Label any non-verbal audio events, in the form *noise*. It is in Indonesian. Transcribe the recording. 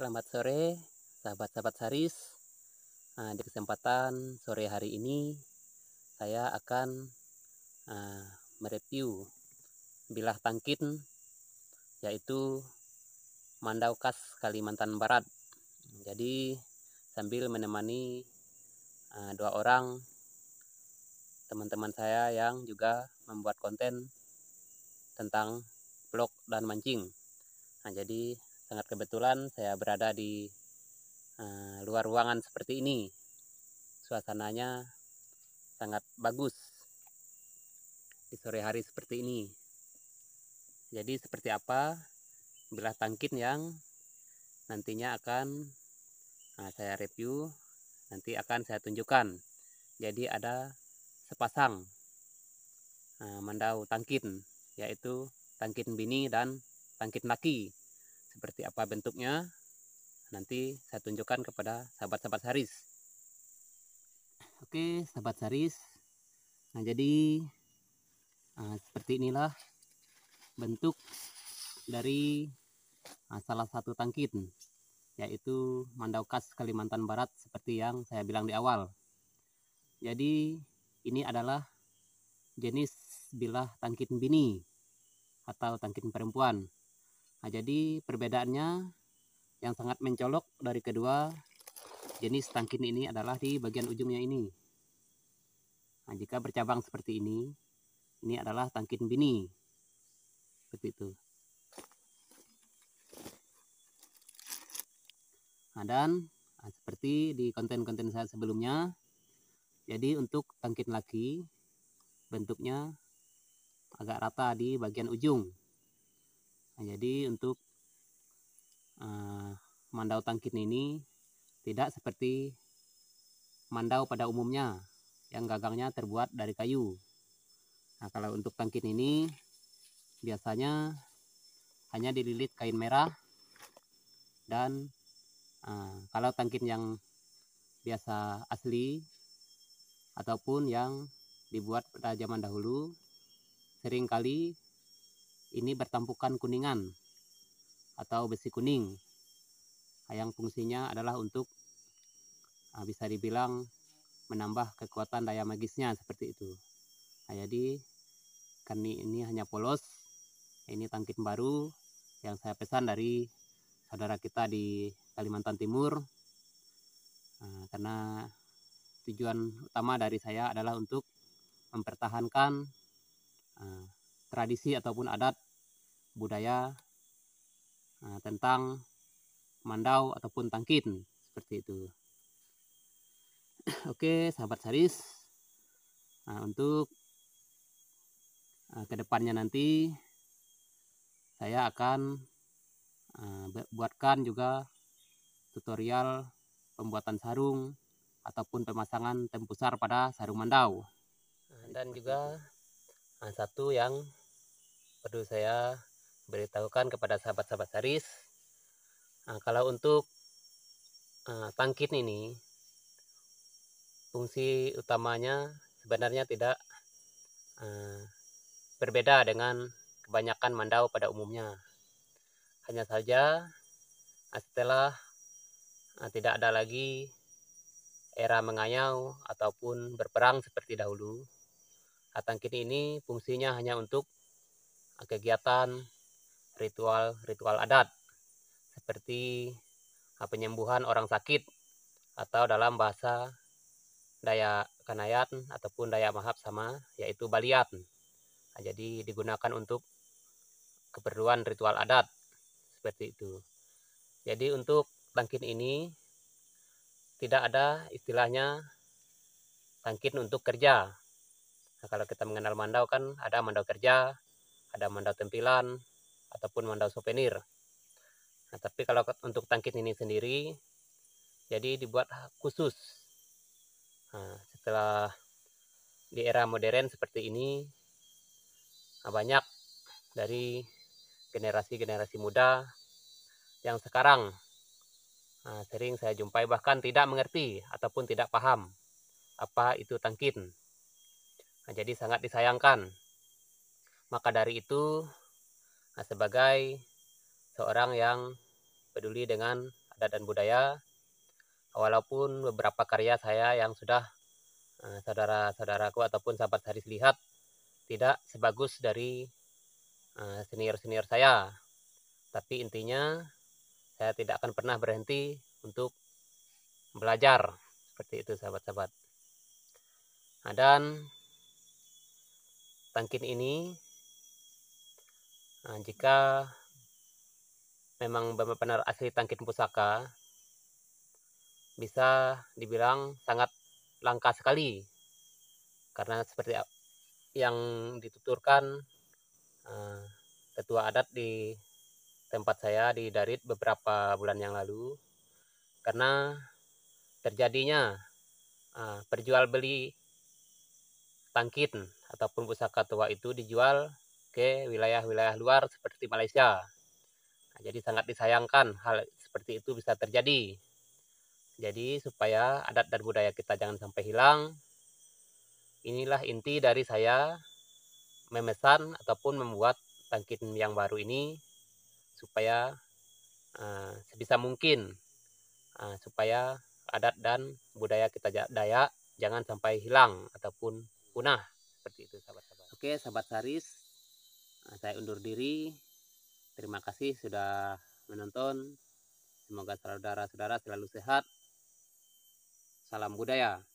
Selamat sore, sahabat-sahabat Saris. Nah, di kesempatan sore hari ini, saya akan uh, mereview bilah tangkin, yaitu Mandaukas Kalimantan Barat. Jadi sambil menemani uh, dua orang teman-teman saya yang juga membuat konten tentang blog dan mancing. Nah, jadi sangat kebetulan saya berada di uh, luar ruangan seperti ini. Suasananya sangat bagus di sore hari seperti ini. Jadi seperti apa belah tangkin yang nantinya akan nah, saya review, nanti akan saya tunjukkan. Jadi ada sepasang uh, mandau tangkin yaitu tangkin bini dan tangkit laki seperti apa bentuknya nanti saya tunjukkan kepada sahabat-sahabat Haris oke sahabat Haris nah jadi uh, seperti inilah bentuk dari uh, salah satu tangkit, yaitu Mandaukas Kalimantan Barat seperti yang saya bilang di awal jadi ini adalah jenis bilah tangkin bini atau tangkin perempuan Nah, jadi perbedaannya yang sangat mencolok dari kedua jenis tangkin ini adalah di bagian ujungnya ini. Nah, jika bercabang seperti ini, ini adalah tangkin bini. Seperti itu. Nah, dan nah, seperti di konten-konten saya sebelumnya, jadi untuk tangkin laki bentuknya agak rata di bagian ujung nah, jadi untuk uh, mandau tangkin ini tidak seperti mandau pada umumnya yang gagangnya terbuat dari kayu nah kalau untuk tangkin ini biasanya hanya dililit kain merah dan uh, kalau tangkin yang biasa asli ataupun yang dibuat pada zaman dahulu seringkali ini bertampukan kuningan atau besi kuning yang fungsinya adalah untuk ah, bisa dibilang menambah kekuatan daya magisnya seperti itu nah, jadi karena ini hanya polos ini tangkit baru yang saya pesan dari saudara kita di Kalimantan Timur nah, karena tujuan utama dari saya adalah untuk mempertahankan tradisi ataupun adat budaya nah, tentang mandau ataupun tangkin seperti itu. *clears throat* Oke, sahabat Saris, nah, untuk uh, kedepannya nanti saya akan uh, buatkan juga tutorial pembuatan sarung ataupun pemasangan tempusar pada sarung mandau dan juga satu yang perlu saya beritahukan kepada sahabat-sahabat Saris. Nah, kalau untuk uh, eh, tangkin ini, fungsi utamanya sebenarnya tidak uh, berbeda dengan kebanyakan mandau pada umumnya. Hanya saja setelah uh, tidak ada lagi era mengayau ataupun berperang seperti dahulu, tangkin ini fungsinya hanya untuk kegiatan ritual-ritual adat seperti ah, penyembuhan orang sakit atau dalam bahasa daya Kanayat ataupun daya Mahap sama yaitu baliat. Nah, jadi digunakan untuk keperluan ritual adat seperti itu. Jadi untuk tangkin ini tidak ada istilahnya tangkin untuk kerja. Nah, kalau kita mengenal mandau kan ada mandau kerja, ada mandau tempilan ataupun mandau souvenir. Nah, tapi kalau untuk tangkis ini sendiri, jadi dibuat khusus. Nah, setelah di era modern seperti ini, nah banyak dari generasi-generasi muda yang sekarang nah, sering saya jumpai bahkan tidak mengerti ataupun tidak paham apa itu tangkin. Nah, jadi sangat disayangkan maka dari itu, nah sebagai seorang yang peduli dengan adat dan budaya, walaupun beberapa karya saya yang sudah eh, saudara-saudaraku ataupun sahabat saya lihat tidak sebagus dari eh, senior-senior saya. Tapi intinya saya tidak akan pernah berhenti untuk belajar seperti itu sahabat-sahabat. Nah, dan tangkin ini Nah, jika memang benar-benar asli tangkit pusaka, bisa dibilang sangat langka sekali karena seperti yang dituturkan eh, ketua adat di tempat saya di Darit beberapa bulan yang lalu karena terjadinya uh, perjual beli tangkit ataupun pusaka tua itu dijual Oke, wilayah-wilayah luar seperti Malaysia. Nah, jadi sangat disayangkan hal seperti itu bisa terjadi. Jadi supaya adat dan budaya kita jangan sampai hilang, inilah inti dari saya memesan ataupun membuat tangkin yang baru ini supaya uh, sebisa mungkin uh, supaya adat dan budaya kita daya jangan sampai hilang ataupun punah seperti itu sahabat-sahabat. Oke, sahabat Saris, Nah, saya undur diri terima kasih sudah menonton semoga saudara-saudara selalu sehat salam budaya